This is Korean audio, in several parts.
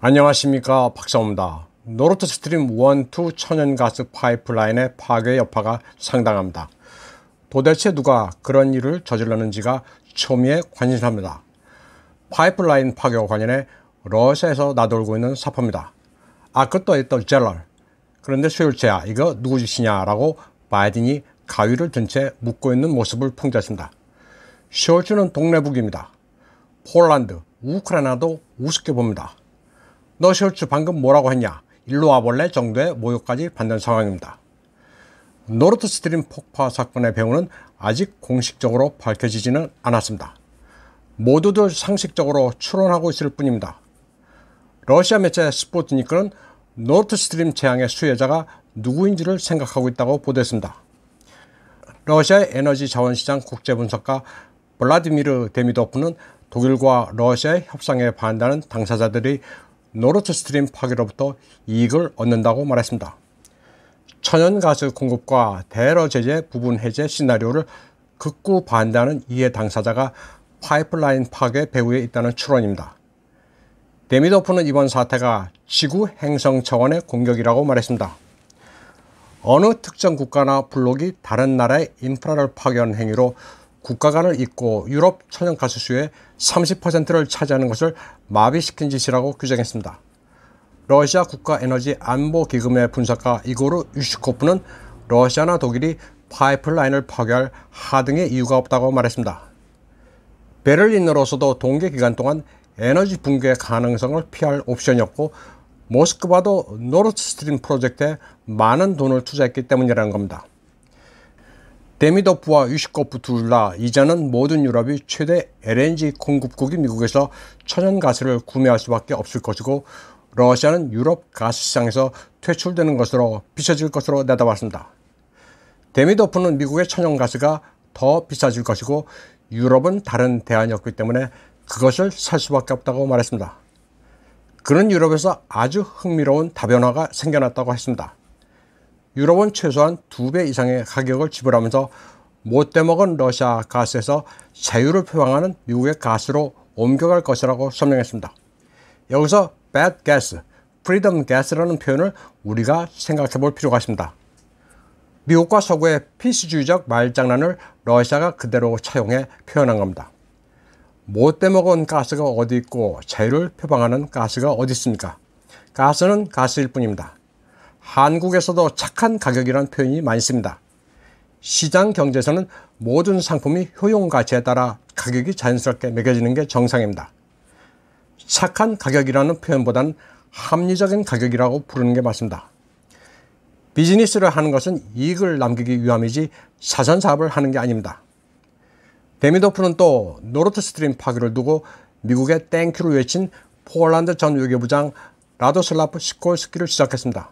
안녕하십니까 박사호입니다. 노르트 스트림 1, 2 천연가스 파이프라인의 파괴 여파가 상당합니다. 도대체 누가 그런 일을 저질렀는지가 초미의 관심사입니다. 파이프라인 파괴와 관련해 러시아에서 나돌고 있는 사파입니다. 아크도 했던 젤럴 그런데 수요일째야 이거 누구 짓이냐라고 바이든이 가위를 든 채 묶고 있는 모습을 풍자했습니다. 쇼츠는 동네북입니다. 폴란드, 우크라이나도 우습게 봅니다. 너 숄츠 방금 뭐라고 했냐? 일로 와볼래? 정도의 모욕까지 받는 상황입니다. 노르트 스트림 폭파 사건의 배후는 아직 공식적으로 밝혀지지는 않았습니다. 모두들 상식적으로 추론하고 있을 뿐입니다. 러시아 매체 스포츠니크는 노르트 스트림 재앙의 수혜자가 누구인지를 생각하고 있다고 보도했습니다. 러시아의 에너지 자원시장 국제분석가 블라디미르 데미도프는 독일과 러시아의 협상에 반한다는 당사자들이 노르트 스트림 파괴로부터 이익을 얻는다고 말했습니다. 천연가스 공급과 대러 제재 부분 해제 시나리오를 극구 반대하는 이해 당사자가 파이프라인 파괴 배후에 있다는 추론입니다. 데미도프는 이번 사태가 지구 행성 차원의 공격이라고 말했습니다. 어느 특정 국가나 블록이 다른 나라의 인프라를 파괴하는 행위로 국가관을 잇고 유럽 천연 가스수의 30%를 차지하는 것을 마비시킨 짓이라고 규정했습니다. 러시아 국가에너지안보기금의 분석가 이고르 유시코프는 러시아나 독일이 파이프라인을 파괴할 하등의 이유가 없다고 말했습니다. 베를린으로서도 동계 기간 동안 에너지 붕괴 가능성을 피할 옵션이 었고 모스크바도 노르스트림 프로젝트에 많은 돈을 투자했기 때문이라는 겁니다. 데미더프와 유시코프 둘 다 이제는 모든 유럽이 최대 LNG 공급국인 미국에서 천연가스를 구매할 수밖에 없을 것이고 러시아는 유럽 가스시장에서 퇴출되는 것으로 비춰질 것으로 내다봤습니다. 데미도프는 미국의 천연가스가 더 비싸질 것이고 유럽은 다른 대안이 없기 때문에 그것을 살 수밖에 없다고 말했습니다. 그는 유럽에서 아주 흥미로운 다변화가 생겨났다고 했습니다. 유럽은 최소한 두 배 이상의 가격을 지불하면서 못 대먹은 러시아 가스에서 자유를 표방하는 미국의 가스로 옮겨갈 것이라고 설명했습니다. 여기서 bad gas, freedom gas라는 표현을 우리가 생각해 볼 필요가 있습니다. 미국과 서구의 피스주의적 말장난을 러시아가 그대로 차용해 표현한 겁니다. 못 대먹은 가스가 어디 있고 자유를 표방하는 가스가 어디 있습니까? 가스는 가스일 뿐입니다. 한국에서도 착한 가격이라는 표현이 많습니다 시장 경제에서는 모든 상품이 효용 가치에 따라 가격이 자연스럽게 매겨지는 게 정상입니다. 착한 가격이라는 표현보다는 합리적인 가격이라고 부르는 게 맞습니다. 비즈니스를 하는 것은 이익을 남기기 위함이지 사전 사업을 하는 게 아닙니다. 데미도프는 또 노르트 스트림 파괴를 두고 미국의 땡큐를 외친 폴란드 전 외교부장 라도슬라프 시콜스키를 시작했습니다.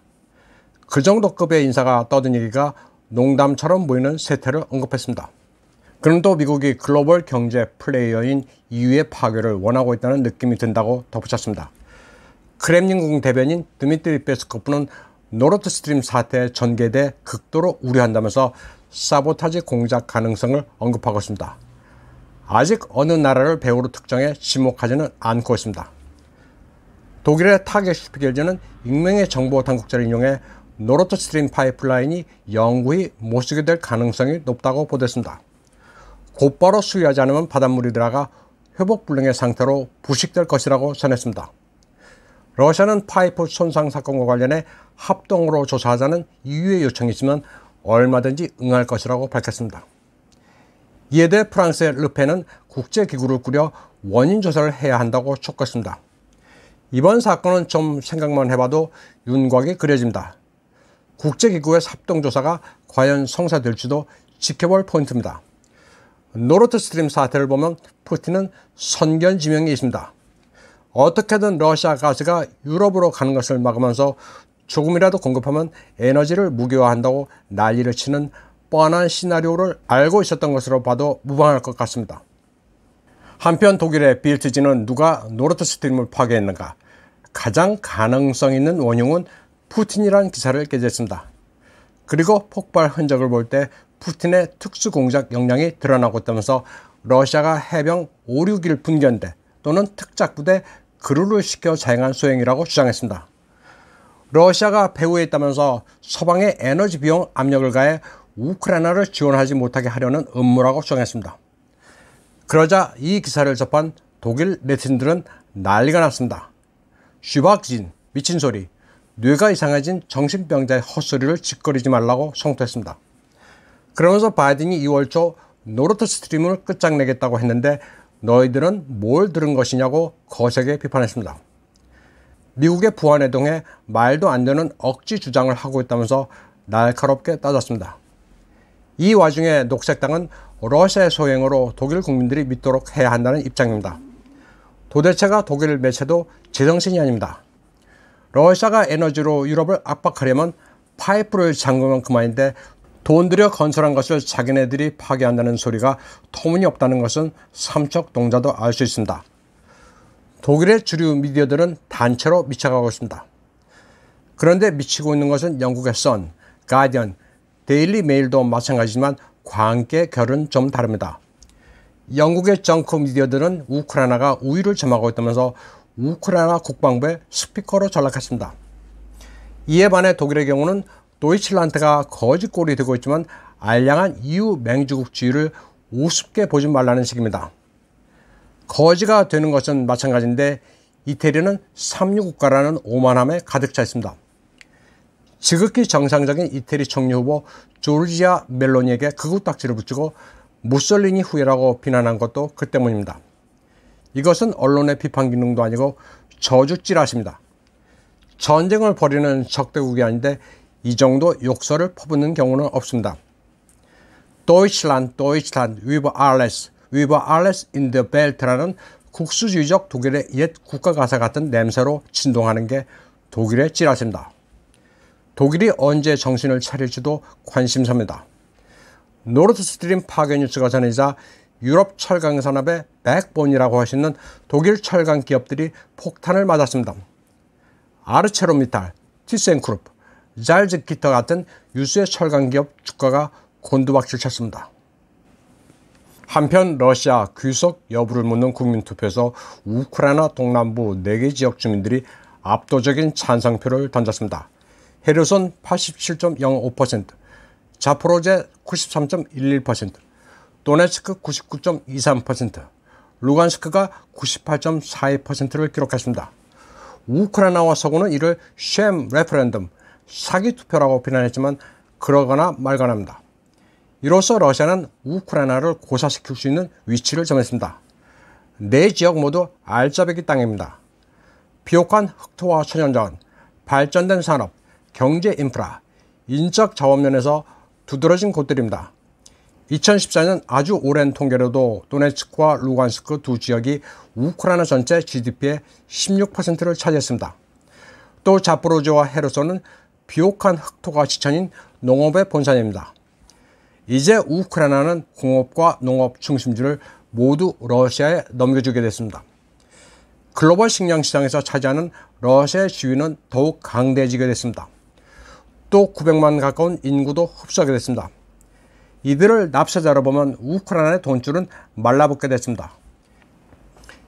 그 정도 급의 인사가 떠든 얘기가 농담처럼 보이는 세태를 언급했습니다. 그럼또 미국이 글로벌 경제 플레이어인 EU의 파괴를 원하고 있다는 느낌이 든다고 덧붙였습니다. 크렘린궁 대변인 드미트리 페스코프는 노르트 스트림 사태의 전개돼 극도로 우려한다면서 사보타지 공작 가능성을 언급하고 있습니다. 아직 어느 나라를 배후로 특정해 지목하지는 않고 있습니다. 독일의 타겟슈피겔즈는 익명의 정보 당국자를 이용해 노르트 스트림 파이프라인이 영구히 못 쓰게 될 가능성이 높다고 보됐습니다. 곧바로 수리하지 않으면 바닷물이 들어가 회복 불능의 상태로 부식될 것이라고 전했습니다. 러시아는 파이프 손상 사건과 관련해 합동으로 조사하자는 이유의 요청이 있으면 얼마든지 응할 것이라고 밝혔습니다. 이에 대해 프랑스의 르페는 국제기구를 꾸려 원인 조사를 해야 한다고 촉구했습니다. 이번 사건은 좀 생각만 해봐도 윤곽이 그려집니다. 국제기구의 합동조사가 과연 성사될지도 지켜볼 포인트입니다. 노르트 스트림 사태를 보면 푸틴은 선견 지명이 있습니다. 어떻게든 러시아 가스가 유럽으로 가는 것을 막으면서 조금이라도 공급하면 에너지를 무기화한다고 난리를 치는 뻔한 시나리오를 알고 있었던 것으로 봐도 무방할 것 같습니다. 한편 독일의 빌트지는 누가 노르트 스트림을 파괴했는가? 가장 가능성 있는 원흉은 푸틴이라는 기사를 게재했습니다. 그리고 폭발 흔적을 볼 때 푸틴의 특수공작 역량이 드러나고 있다면서 러시아가 해병 5 6일 분견대 또는 특작부대 그루를 시켜 자행한 소행이라고 주장했습니다. 러시아가 배후에 있다면서 서방의 에너지 비용 압력을 가해 우크라이나를 지원하지 못하게 하려는 음모라고 주장했습니다. 그러자 이 기사를 접한 독일 네티즌들은 난리가 났습니다. 슈박진, 미친 소리, 뇌가 이상해진 정신병자의 헛소리를 짓거리지 말라고 성토했습니다. 그러면서 바이든이 2월 초 노르트 스트림을 끝장내겠다고 했는데 너희들은 뭘 들은 것이냐고 거세게 비판했습니다. 미국의 부안해동에 말도 안 되는 억지 주장을 하고 있다면서 날카롭게 따졌습니다. 이 와중에 녹색당은 러시아의 소행으로 독일 국민들이 믿도록 해야 한다는 입장입니다. 도대체가 독일 매체도 제정신이 아닙니다. 러시아가 에너지로 유럽을 압박하려면 파이프를 잠그면 그만인데 돈 들여 건설한 것을 자기네들이 파괴한다는 소리가 터무니없다는 것은 삼척 동자도 알 수 있습니다. 독일의 주류 미디어들은 단체로 미쳐가고 있습니다. 그런데 미치고 있는 것은 영국의 선, 가디언, 데일리 메일도 마찬가지지만 관계 결은 좀 다릅니다. 영국의 정크 미디어들은 우크라이나가 우위를 점하고 있다면서 우크라이나 국방부의 스피커로 전락했습니다. 이에 반해 독일의 경우는 도이칠란트가 거짓골이 되고 있지만 알량한 EU 맹주국지위를 우습게 보지 말라는 식입니다. 거지가 되는 것은 마찬가지인데 이태리는 삼류국가라는 오만함에 가득 차 있습니다. 지극히 정상적인 이태리 총리 후보 조르지아 멜로니에게 극우 딱지를 붙이고 무솔리니 후예라고 비난한 것도 그 때문입니다. 이것은 언론의 비판 기능도 아니고 저주질하십니다. 전쟁을 벌이는 적대국이 아닌데 이 정도 욕설을 퍼붓는 경우는 없습니다. Deutschland, Deutschland, über alles, über alles in der e l t 라는 국수주의적 독일의 옛 국가가사 같은 냄새로 진동하는 게 독일의 찌라스입니다. 독일이 언제 정신을 차릴지도 관심사입니다. 노르트스트림 파괴 뉴스가 전해자 유럽 철강 산업의 백본이라고 하시는 독일 철강 기업들이 폭탄을 맞았습니다. 아르체로미탈, 티센크룹, 잘즈키터 같은 유수의 철강 기업 주가가 곤두박질 쳤습니다. 한편 러시아 귀속 여부를 묻는 국민투표에서 우크라이나 동남부 4개 지역 주민들이 압도적인 찬성표를 던졌습니다. 헤르손 87.05%, 자포로제 93.11%, 도네츠크 99.23%, 루간스크가 98.42%를 기록했습니다. 우크라이나와 서구는 이를 쉔 레퍼런덤, 사기 투표라고 비난했지만 그러거나 말거나입니다. 이로써 러시아는 우크라이나를 고사시킬 수 있는 위치를 정했습니다. 네 지역 모두 알짜배기 땅입니다. 비옥한 흑토와 천연자원, 발전된 산업, 경제 인프라, 인적 자원면에서 두드러진 곳들입니다. 2014년 아주 오랜 통계로도 도네츠크와 루간스크 두 지역이 우크라이나 전체 GDP의 16%를 차지했습니다. 또 자포로지와 헤르소는 비옥한 흑토가 지천인 농업의 본산입니다. 이제 우크라이나는 공업과 농업 중심지를 모두 러시아에 넘겨주게 됐습니다. 글로벌 식량 시장에서 차지하는 러시아의 지위는 더욱 강대해지게 됐습니다. 또 900만 가까운 인구도 흡수하게 됐습니다. 이들을 납세자로 보면 우크라이나의 돈줄은 말라붙게 됐습니다.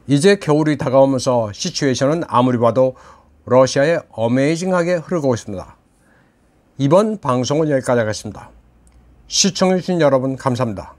이제 겨울이 다가오면서 시츄에이션은 아무리 봐도 러시아에 어메이징하게 흐르고 있습니다. 이번 방송은 여기까지 하겠습니다. 시청해주신 여러분 감사합니다.